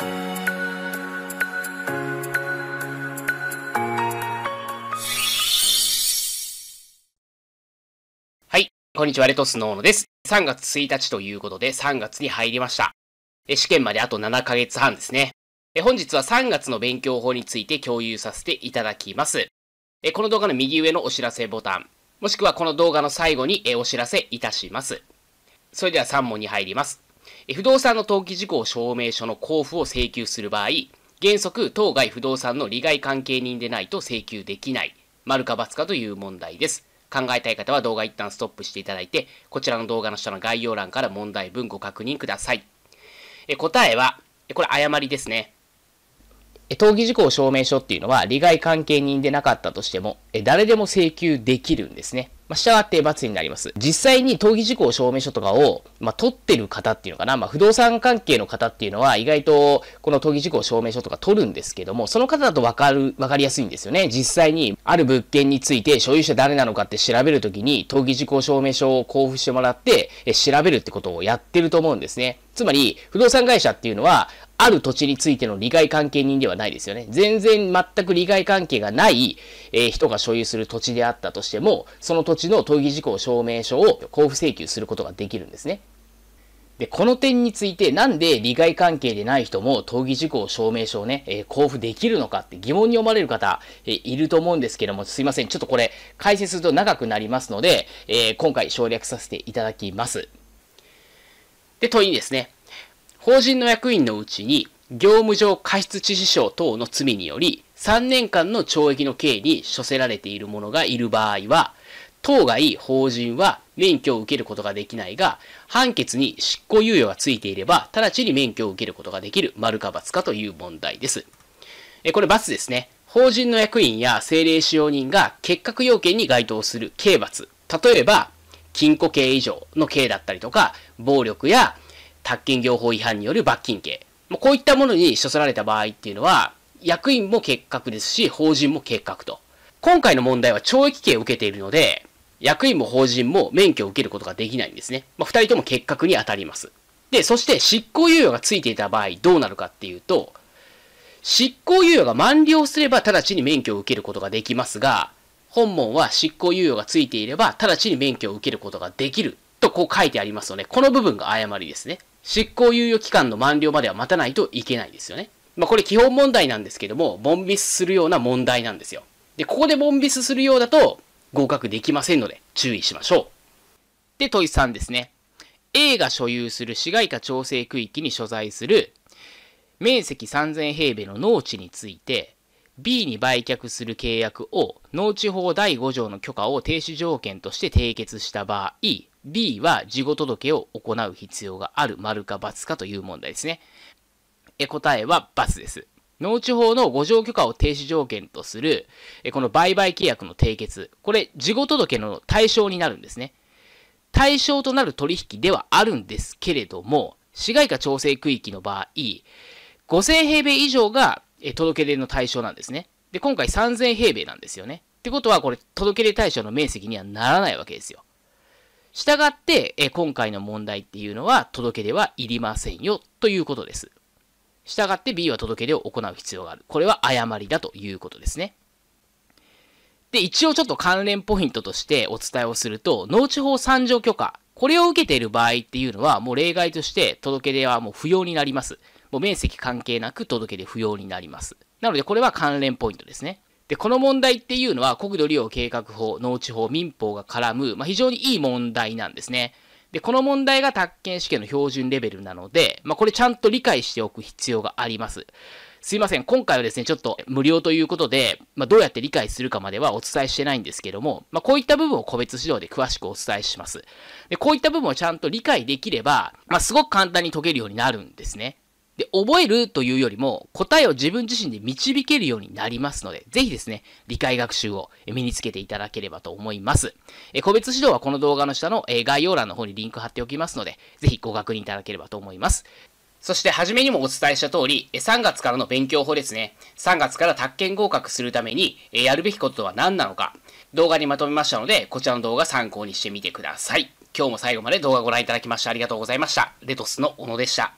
はい、こんにちは、レトスのーノです。3月1日ということで、3月に入りました。試験まであと7ヶ月半ですね。本日は3月の勉強法について共有させていただきます。この動画の右上のお知らせボタン、もしくはこの動画の最後にお知らせいたします。それでは3問に入ります。不動産の登記事項証明書の交付を請求する場合、原則、当該不動産の利害関係人でないと請求できない、丸か×かという問題です。考えたい方は動画一旦ストップしていただいて、こちらの動画の下の概要欄から問題文ご確認ください。え答えは、これ誤りですね。登記事項証明書っていうのは利害関係人でなかったとしても、誰でも請求できるんですね。まあ、しって罰になります。実際に登記事項証明書とかを、まあ、取ってる方っていうのかな、まあ、不動産関係の方っていうのは意外とこの登記事項証明書とか取るんですけども、その方だとわかる、わかりやすいんですよね。実際にある物件について所有者誰なのかって調べるときに登記事項証明書を交付してもらって、え調べるってことをやってると思うんですね。つまり、不動産会社っていうのは、ある土地についての利害関係人ではないですよね。全然全く利害関係がない、えー、人が所有する土地であったとしても、その土地の登記事項証明書を交付請求することができるんですね。で、この点について、なんで利害関係でない人も登記事項証明書をね、えー、交付できるのかって疑問に思われる方、えー、いると思うんですけども、すいません。ちょっとこれ、解説すると長くなりますので、え今回省略させていただきます。で、問いですね。法人の役員のうちに、業務上過失致死傷等の罪により、3年間の懲役の刑に処せられている者がいる場合は、当該法人は免許を受けることができないが、判決に執行猶予がついていれば、直ちに免許を受けることができる、丸か罰かという問題です。え、これ罰ですね。法人の役員や政令使用人が結核要件に該当する刑罰。例えば、禁錮刑以上の刑だったりとか、暴力や宅建業法違反による罰金刑。こういったものに処せられた場合っていうのは、役員も結核ですし、法人も結核と。今回の問題は懲役刑を受けているので、役員も法人も免許を受けることができないんですね。まあ、二人とも結核に当たります。で、そして執行猶予がついていた場合どうなるかっていうと、執行猶予が満了すれば直ちに免許を受けることができますが、本門は執行猶予がついていれば直ちに免許を受けることができるとこう書いてありますので、この部分が誤りですね。執行猶予期間の満了までは待たないといけないですよね。まあ、これ基本問題なんですけども、ボンビスするような問題なんですよ。で、ここでボンビスするようだと合格できませんので注意しましょう。で、問い3ですね。A が所有する市街化調整区域に所在する面積3000平米の農地について B に売却する契約を農地法第5条の許可を停止条件として締結した場合、B は事後届を行う必要がある丸か×かという問題ですね。え答えは×です。農地法の5条許可を停止条件とする、この売買契約の締結、これ、事後届の対象になるんですね。対象となる取引ではあるんですけれども、市街化調整区域の場合、5000平米以上がえ届け出の対象なんですね。で、今回3000平米なんですよね。ってことは、これ、届け出対象の面積にはならないわけですよ。したがって、え今回の問題っていうのは、届け出はいりませんよ、ということです。したがって B は届け出を行う必要がある。これは誤りだということですね。で、一応ちょっと関連ポイントとしてお伝えをすると、農地法3条許可、これを受けている場合っていうのは、もう例外として届け出はもう不要になります。もう面積関係なく届け出不要になります。なのでこれは関連ポイントですね。で、この問題っていうのは国土利用計画法、農地法、民法が絡む、まあ、非常にいい問題なんですね。で、この問題が宅建試験の標準レベルなので、まあ、これちゃんと理解しておく必要があります。すいません。今回はですね、ちょっと無料ということで、まあ、どうやって理解するかまではお伝えしてないんですけども、まあ、こういった部分を個別指導で詳しくお伝えします。で、こういった部分をちゃんと理解できれば、まあ、すごく簡単に解けるようになるんですね。で、覚えるというよりも、答えを自分自身で導けるようになりますので、ぜひですね、理解学習を身につけていただければと思います。え個別指導はこの動画の下の、え概要欄の方にリンク貼っておきますので、ぜひご確認いただければと思います。そして、初めにもお伝えした通り、3月からの勉強法ですね。3月から宅建合格するために、やるべきことは何なのか、動画にまとめましたので、こちらの動画参考にしてみてください。今日も最後まで動画ご覧いただきましてありがとうございました。レトスの小野でした。